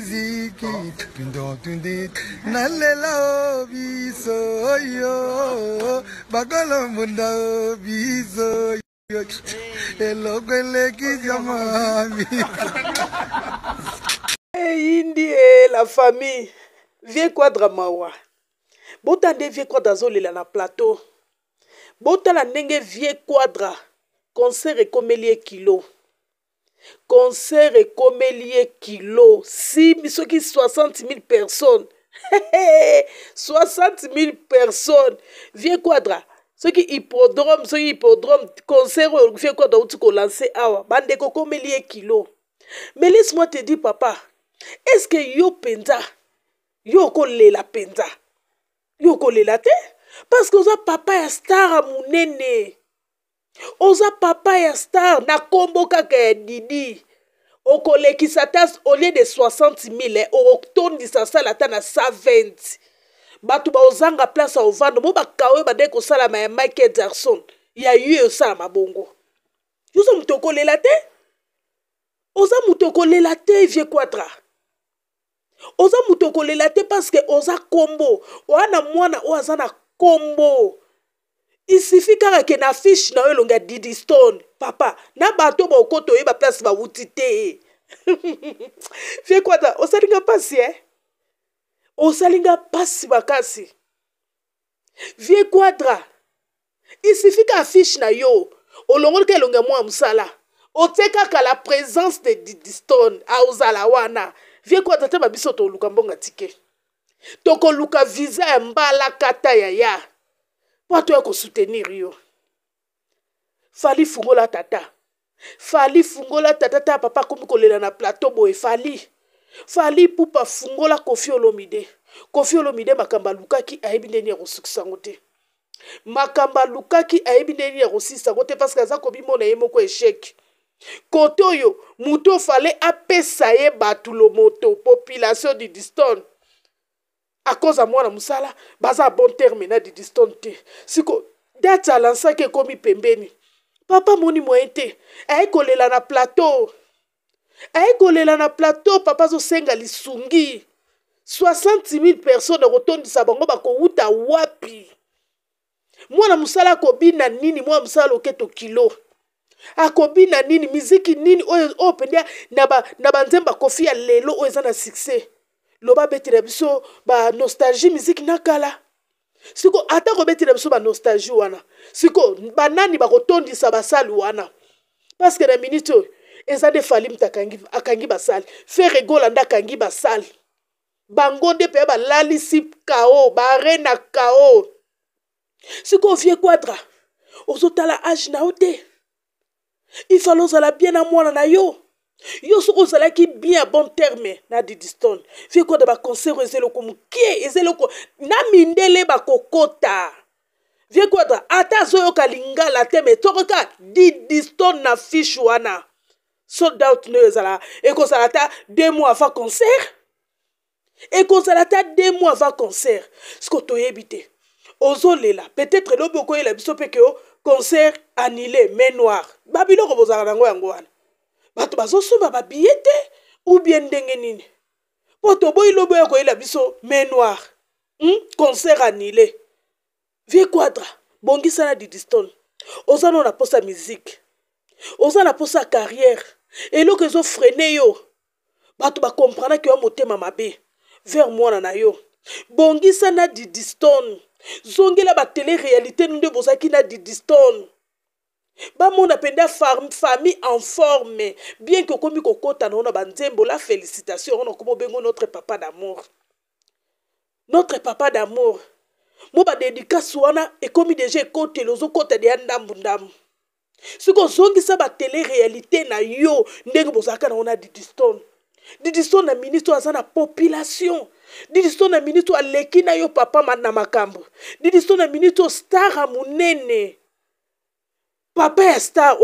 riziki tundontunde nalela o biso oyo bakolo mbunda o biso eloko elekisa mami eyindi eh, e eh, la famille vie quadre mawa botande vie quadre azolela na plateau botala ndenge vie quadre concert ekomeli ekilo concert ekomeli ye kilo si soki 60 000 personnes 60 000 personnes vie quadra soki hippodrome soki hippodrome concert oyo vie quadra outi kolanse awa bandeko okomeli ye kilo mais laisse moi te dire papa est ce que yo mpenza yo okolela mpenza yo okolela te parce que oza papa ya star ya monene oza papa ya star na nkombo kaka ya didi okolekisa ta au lieu de 60 000 okotondisa sala ata na 120 bato baozanga place ya ovanda mo bakawe bade kosalama ya mike ederson ya ye osalama bongo yoza moto okolela te oza moto okolela te vie quadra oza moto okolela te parceke oza nkombo oya na mwana oyo aza na nkombo isufi kaka ke na fishe na yo elongo ya didistone papa na bato bokota oyeba place bawuti te vie kwata osalinga mpasi e eh? osalinga mpasi makasi vie quadra isufi ka afishe na yo olongoli ka elongo ya mwa ya mosala otie kaka la présence de didistone aozala wana vie kwata te babiso toluka mbonga tike tokoluka viza ya mbalakata ya ya mpo ato ya kosoutenir yo fali fungola tata fali fungola tata ta papa akomi kolela na plateau boye fali fali pupa fungola kofi olomide kofi olomide makambo alukaki ayebi ndeni ya kosukisa yango te makambo alukaki ayebi ndeni ya kosisa yango te parceke aza kobimona ye moko esheke kote oyo motu ofale apesa ye bato lomoto population du distone akozwa mwana mosala baza a bon terme na didistone te siko date alansaki ekómi pembeni papa moni moyen te aye kolela na plateau aye kolela na plateau papa azosenga lisungi 60 000 personnes akotondisa bango bakowuta wapi mwana mosala akobina nini mwana mosala loketo kilo akobina nini miziki nini oyo oyo mpenza na banzembo ba akofi ya lelo oyo eza na succès loba abetela biso banostalgie miziki na kala siko ata kobetela biso banostalgie wana siko banani bakotondisa basali wana parceke na minite oyo eza nde fali mutu akangi basali fer egola nde akangi basali bango nde mpe balalisi kao bare na kao sikoyo vie quadra ozotala age na yo te ifale ozala bien na mwana na yo yo soki ozalaki bien a bon terme na didiston vie koda baconseiro eza eloko moke eza eloko na mindele bakokota vie koda ata azoyoka lingala te me tokoka didiston na fishe wana sold out nde ezala ekozala ata deux mois avant concert ekozala ata deux mois avant concert siko toyebi te ozolela peut-être elobi okoyela biso mpe ke concert annulé mai noir babiloko bozala nango yango wana bato bazosomba babie te ubie ndenge nini mpo toboyi lobo oyo koyela biso mai noire hmm? concert annulé vie quadra bongisa na didistone oza nao na mposa ya mizike oza na mposa ya carrière eloko ezofrene yo bato bakomprenaki yo motema mabe vers mwana na yo bongisa na didistone zongela bateleréalité nde bozalaki na didistone bamona mpenza famille en forme bien ke okomi kokɔtana wana banzembo la félicitation wana okoma obengo notre papa d'amour notre papa d'amour mo badédikasi wana ekomi deja ekotela ozokɔtana ya ndambu ndambu soki ozongisa bateleréalité na yo ndenge bozalaka na wana didistone didistone na ministre aza na population didiso na mini to aleki na yo papa na makambo didiso na mini to star monene papa ya star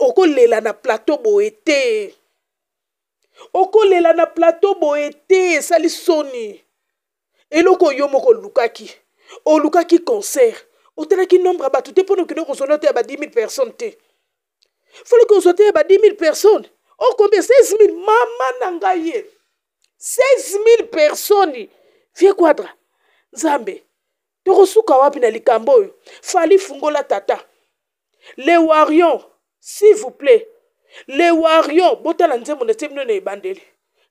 okolela na plateau boye te okolela na plateau boye te esali soni eloko oyo moko olukaki olukaki concert otelaki nombre ya bato te mpona okende kozonda te ya ba 10 000 personnes te folaki ozwa te ya ba 10 000 personnes okombia 16 000 mama na ngai ye 16 000 personnes vie quadra nzambe tokosuka wapi na likambo oyo fali fungola tata les warions s'il vous plaît les warions botala nzembo na etie bino na ebandeli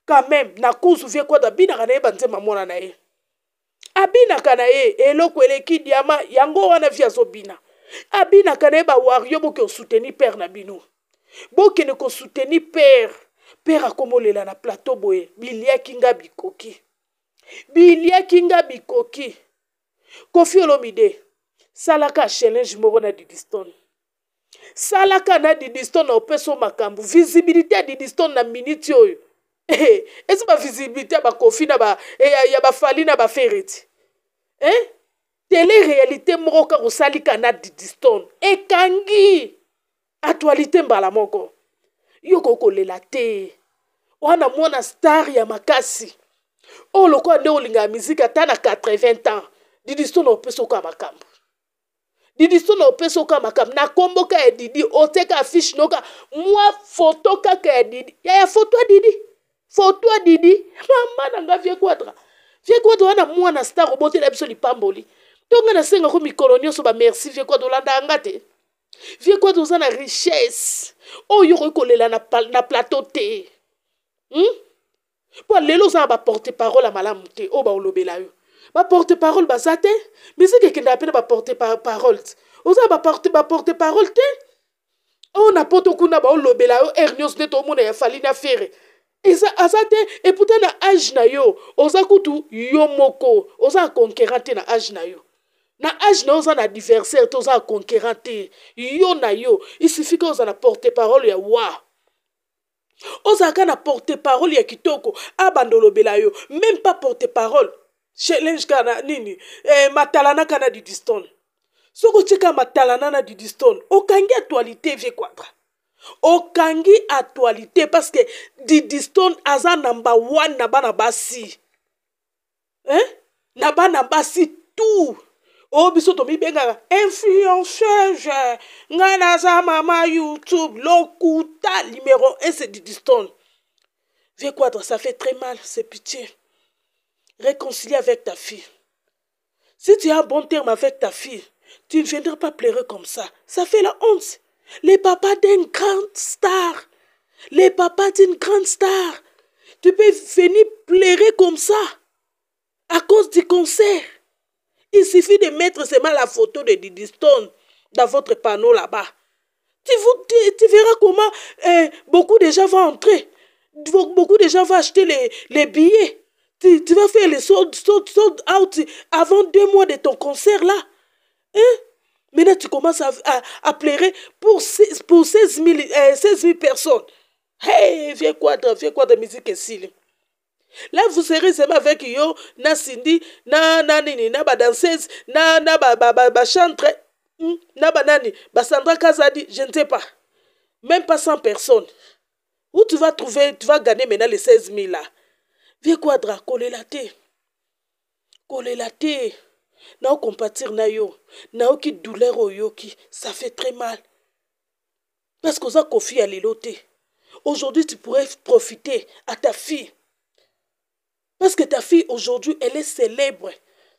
quand même nakozuvie kwata abinaka na ye banzemba mwana na ye abinaka na ye eloko eleki diama yango wana vi azobina abinaka na ye bawario boke osuteni pere na bino bokende kosuteni pere pere akomolela na plateau boye biliaki nga bikoki biliaki nga bikoki kofi olomide salaka challenge moko na didistone salaka na didistone ope so makambo visibilité ya didistone na miniti oyo eh, eza bavisibilité ya bakofi na ba, eh, ya, ya bafali na bafere ti eh? tele réalité moko kaka osalika na didistone ekangi actualité mbala moko yo kokolela te wana mwana star ya makasi oyo lokola nde olingaka miziki ata na 80 ans didistone opesa okoya makambo didi so na opesa oka makambo na nkombo kaka ya didi oteka afishe na oka mwa foto kaka ya didi yaya foto ya didi foto ya didi mama na nga vie quadra vie quadra wana mwana star obotela biso lipamboli ntonga nasengako mikolo nyonso bamerci vie quadra olandaka nga te vie quadra oza na richesse oyo okoki kolela na plateau te hmm? mpo lelo oza na baporte parole ya malamu te oyo baolobela yo baporte parole baza te misiki ekendaka mpe na baporte parole oza baporte parole te oyo oh, na poto oh, kuna baolobela yo oh, ere nyonso nde tomona ya falina fere eza aza te eputa na age na yo oza kutu yo moko oza aconquérant te na age na yo na age na yo oza na adversaire te oza aconquérant te yo na yo isufi ka oza na porte parole ya wa ozalaka na porte parole ya kitoko abanda ah, olobela yo même pas porte parole challenge kana nini eh, matalana kana didistone soki otika matalana na didistone okangi actualité vie quadra okangi actualité parce que didistone aza namba one na bana basi hein na bana basi tout oh biso benga influenceur ngana za mama youtube lokuta numéro 1 c'est diston. vie quadra ça fait très mal c'est pitié réconcilier avec ta fille. Si tu as un bon terme avec ta fille, tu ne viendras pas pleurer comme ça. Ça fait la honte. Les papas d'une grande star. Les papas d'une grande star. Tu peux venir pleurer comme ça à cause du concert. Il suffit de mettre seulement la photo de Didi Stone dans votre panneau là-bas. Tu, tu, verras comment euh, beaucoup de gens vont entrer. Beaucoup de gens vont acheter les billets. Tu, vas faire les sold, sold, sold out avant deux mois de ton concert là. Hein? Maintenant, tu commences à, à, pour, pour 16 000, euh, personnes. Hey, viens quoi de, viens quoi de musique ici. Là, vous serez seulement avec yo, na Cindy, na na nini, na ba danseuse, na na ba ba ba, hmm, na ba nani, ba Sandra Kazadi, je ne sais pas. Même pas 100 personnes. Où tu vas trouver, tu vas gagner maintenant les 16 000 là quadra, dra la la thé te compatir na yo qui douleur qui, ça fait très mal parce a elle à l'éloté. aujourd'hui tu pourrais profiter à ta fille parce que ta fille aujourd'hui elle est célèbre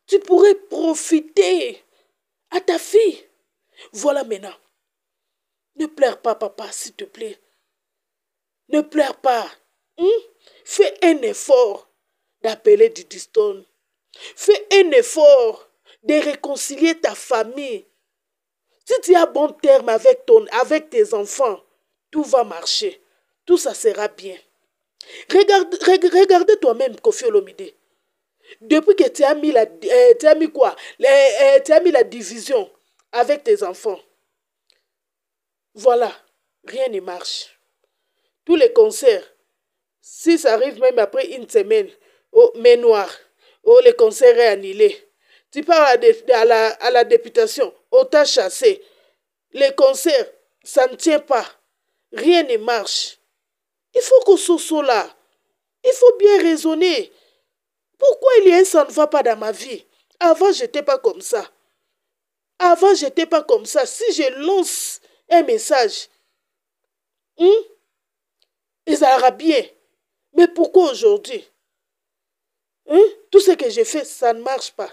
tu pourrais profiter à ta fille voilà maintenant ne pleure pas papa s'il te plaît ne pleure pas Hein? Fais un effort d'appeler Stone. Fais un effort de réconcilier ta famille. Si tu as bon terme avec, ton, avec tes enfants, tout va marcher. Tout ça sera bien. Regarde, regardez toi-même, Kofi Olomide. Depuis que tu as mis la, euh, as quoi? Euh, tu as mis la division avec tes enfants. Voilà, rien ne marche. Tous les concerts, si ça arrive même après une semaine, oh, mais noir, oh, le concert est annulé. Tu parles à, la, députation, on t'a chassé. Les concerts, ça ne tient pas. Rien ne marche. Il faut qu'on soit là. Il faut bien raisonner. Pourquoi il y a un ça ne va pas dans ma vie Avant, je n'étais pas comme ça. Avant, je n'étais pas comme ça. Si je lance un message, hein, hmm, ils bien. Mais pourquoi aujourd'hui hein? Tout ce que j'ai fait, ça ne marche pas.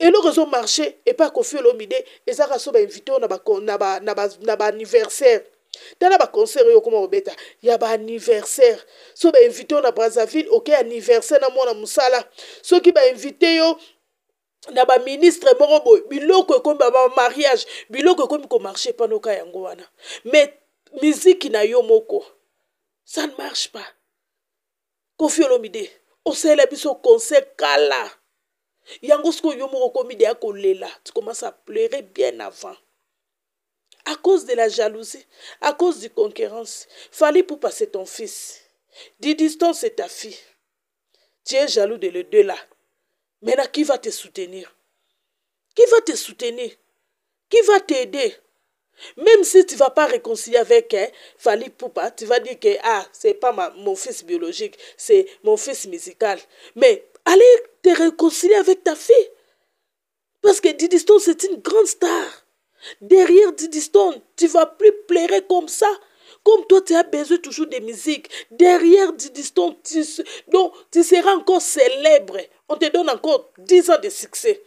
et le eloko ezomarche epai kofi olomide ezaka so bainvite oyo na baanniversaire tala baconcert oyo okoma kobeta ya anniversaire. so bainvite invité na brazzaville ok anniversaire na mwana qui soki invité yo na ba moko boye biloko ekomi mariage biloko ekomi komarche mpana oka yango wana mais miziki na yo moko ça ne marche pas conseil tu commences à pleurer bien avant à cause de la jalousie à cause du concurrence fallait pour passer ton fils Dis-distance, c'est ta fille tu es jaloux de les deux là maintenant qui va te soutenir qui va te soutenir qui va t'aider même si tu ne vas pas réconcilier avec hein, Fali Poupa, tu vas dire que ah, ce n'est pas mon fils biologique, c'est mon fils musical. Mais allez te réconcilier avec ta fille. Parce que Diddy Stone, c'est une grande star. Derrière Diddy Stone, tu vas plus pleurer comme ça. Comme toi, tu as besoin toujours de musique. Derrière Diddy Stone, tu, tu seras encore célèbre. On te donne encore 10 ans de succès.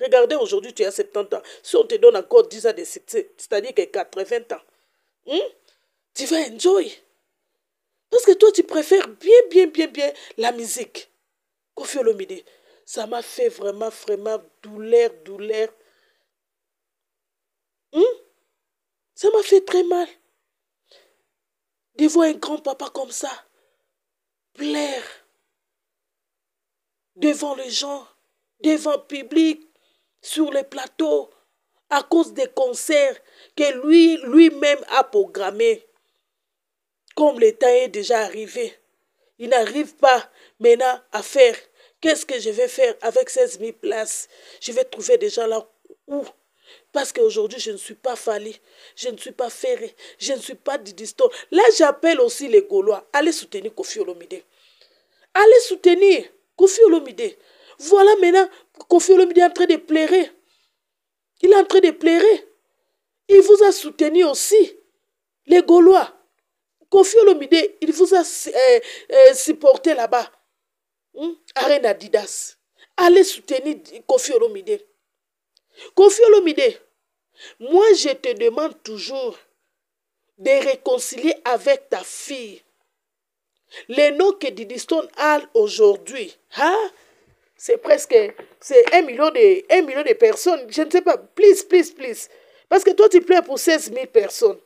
Regardez, aujourd'hui, tu as 70 ans. Si on te donne encore 10 ans de succès, c'est-à-dire que 80 ans, hmm, tu vas enjoy. Parce que toi, tu préfères bien, bien, bien, bien la musique. Kofi ça m'a fait vraiment, vraiment douleur, douleur. Hmm? Ça m'a fait très mal. De voir un grand-papa comme ça, plaire devant les gens, devant le public, sur les plateaux à cause des concerts que lui lui-même a programmés. Comme le temps est déjà arrivé, il n'arrive pas maintenant à faire. Qu'est-ce que je vais faire avec 16 000 places Je vais trouver des gens là où parce qu'aujourd'hui, je ne suis pas Fali, je ne suis pas Ferré, je ne suis pas distant Là, j'appelle aussi les Gaulois. Allez soutenir Kofi Allez soutenir Kofi Voilà maintenant Kofi Olomide est en train de pleurer. Il est en train de pleurer. Il vous a soutenu aussi, les Gaulois. Kofi Olomide, il vous a euh, euh, supporté là-bas. Hmm? Arène Arena Didas. Allez soutenir Kofi Olomide. Kofi Olomide, moi je te demande toujours de réconcilier avec ta fille. Les noms que Didiston a aujourd'hui, hein? C'est presque c'est un million, de, un million de personnes. Je ne sais pas. Please, please, please. Parce que toi, tu pleures pour 16 000 personnes.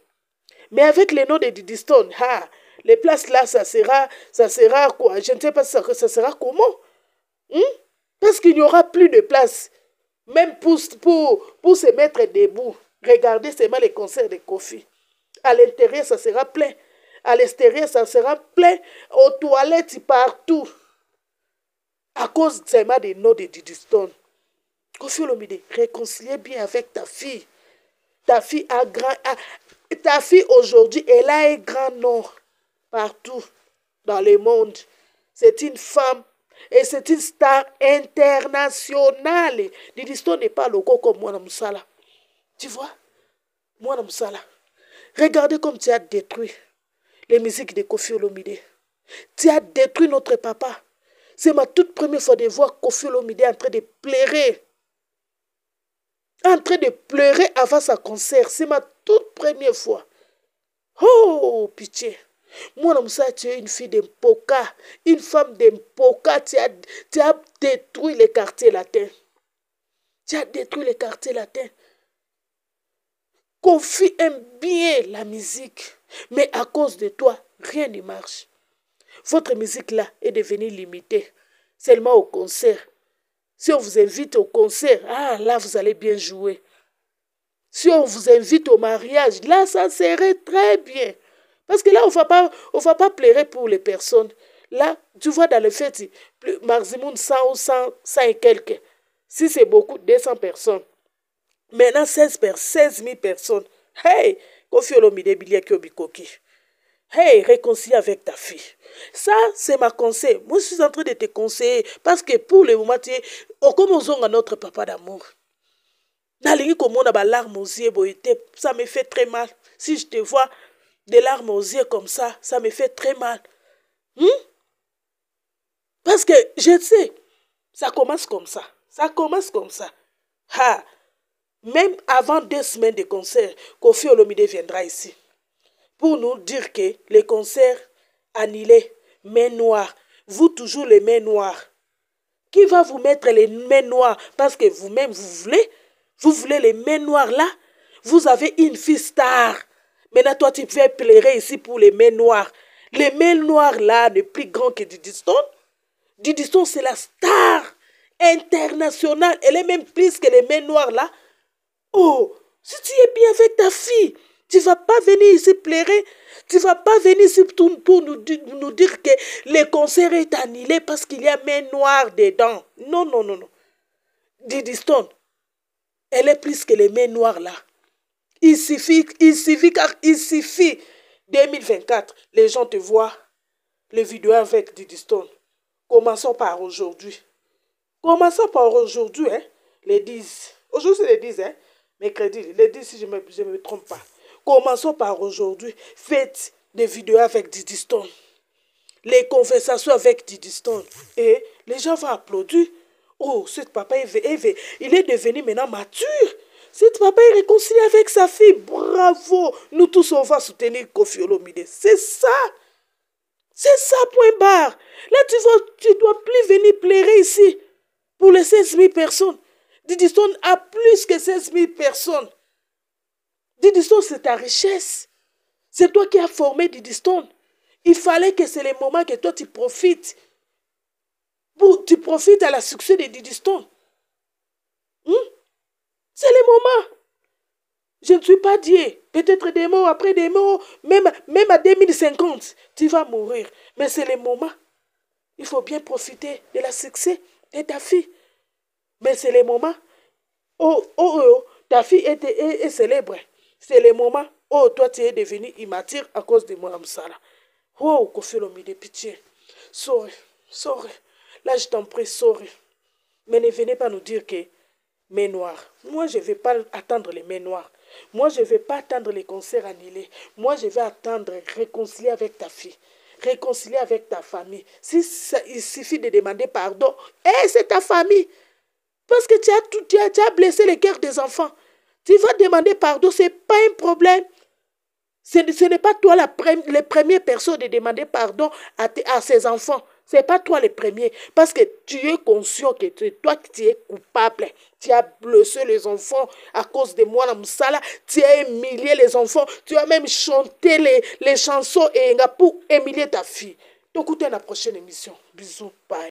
Mais avec les noms de Didiston, ah, les places là, ça sera, ça sera quoi Je ne sais pas ça, ça sera comment. Hmm? Parce qu'il n'y aura plus de place, même pour, pour, pour se mettre debout. Regardez seulement les concerts de Kofi. À l'intérieur, ça sera plein. À l'extérieur, ça sera plein. Aux toilettes, partout à cause de des noms de Stone. Kofi Olomide, réconcilier bien avec ta fille. Ta fille a grand. ta fille aujourd'hui, elle a un grand nom partout dans le monde. C'est une femme et c'est une star internationale. Stone n'est pas loco comme moi, Moussala. Tu vois moi Moussala. Regardez comme tu as détruit les musiques de Kofi Olomide. Tu as détruit notre papa. C'est ma toute première fois de voir Kofi Olomide en train de pleurer. En train de pleurer avant sa concert. C'est ma toute première fois. Oh, pitié. Moi, comme ça, tu es une fille d'Empoka, une femme d'Empoka. Tu as, tu as détruit les quartiers latins. Tu as détruit les quartiers latins. Kofi aime bien la musique, mais à cause de toi, rien ne marche. Votre musique-là est devenue limitée, seulement au concert. Si on vous invite au concert, ah là, vous allez bien jouer. Si on vous invite au mariage, là, ça serait très bien. Parce que là, on va pas, on va pas plaire pour les personnes. Là, tu vois, dans le fait, maximum 100 ou 100, et quelques. Si c'est beaucoup, 200 personnes. Maintenant, 16, 16 000 personnes. Hey! l'homme des billets Kyobi Koki. Hey, réconcilie avec ta fille. Ça, c'est ma conseil. Moi, je suis en train de te conseiller parce que pour le moment, tu es à notre papa d'amour. larmes aux yeux ça me fait très mal. Si je te vois des larmes aux yeux comme ça, ça me fait très mal. Hmm? Parce que je sais, ça commence comme ça. Ça commence comme ça. Ha! Même avant deux semaines de concert, Kofi Olomide viendra ici pour nous dire que les concerts annulés, mains noires, vous toujours les mains noires. Qui va vous mettre les mains noires parce que vous-même vous voulez Vous voulez les mains noires là Vous avez une fille star. Maintenant, toi, tu fais plaire ici pour les mains noires. Les mains noires là, de plus grand que Didiston. Didiston, c'est la star internationale. Elle est même plus que les mains noires là. Oh, si tu es bien avec ta fille, tu ne vas pas venir ici pleurer. Tu ne vas pas venir ici pour nous, nous dire que le concert est annulé parce qu'il y a main noire dedans. Non, non, non, non. Didi Stone, elle est plus que les mains noires là. Il suffit, il suffit, car il suffit. 2024, les gens te voient, les vidéos avec Didi Stone. Commençons par aujourd'hui. Commençons par aujourd'hui, hein, les 10. Aujourd'hui, c'est les 10, hein, mercredi, les 10 si je ne me, je me trompe pas. Commençons par aujourd'hui. Faites des vidéos avec Didi Stone. Les conversations avec Didi Stone. Et les gens vont applaudir. Oh, ce papa, il est devenu maintenant mature. Ce papa est réconcilié avec sa fille. Bravo. Nous tous, on va soutenir Kofi C'est ça. C'est ça, point barre. Là, tu ne tu dois plus venir pleurer ici pour les 16 000 personnes. Didiston a plus que 16 000 personnes. Didiston, c'est ta richesse. C'est toi qui as formé Didiston. Il fallait que c'est le moment que toi tu profites. tu profites à la succès de Didiston. Stone. Hmm? C'est le moment. Je ne suis pas Dieu. Peut-être des mots, après des mots, même, même à 2050, tu vas mourir. Mais c'est le moment. Il faut bien profiter de la succès de ta fille. Mais c'est le moment. Oh, oh, oh, ta fille est célèbre. C'est le moment. Oh, toi, tu es devenu immature à cause de moi, Salah. Oh, Kofelomi, de pitié. Sorry, sorry. Là, je t'en prie, sorry. Mais ne venez pas nous dire que mes noir. Moi, je ne vais pas attendre les mes noirs. Moi, je ne vais pas attendre les concerts annulés. Moi, je vais attendre réconcilier avec ta fille. Réconcilier avec ta famille. Si ça, il suffit de demander pardon, Eh, c'est ta famille. Parce que tu as, tout, tu as, tu as blessé les cœurs des enfants. Tu vas demander pardon, ce n'est pas un problème. Ce n'est pas toi la première, les de demander pardon à, à ses enfants. Ce n'est pas toi le premier. Parce que tu es conscient que tu, toi, tu es coupable. Tu as blessé les enfants à cause de moi, la moussala. Tu as humilié les enfants. Tu as même chanté les, chansons et pour humilier ta fille. Donc, écoutez la prochaine émission. Bisous. Bye.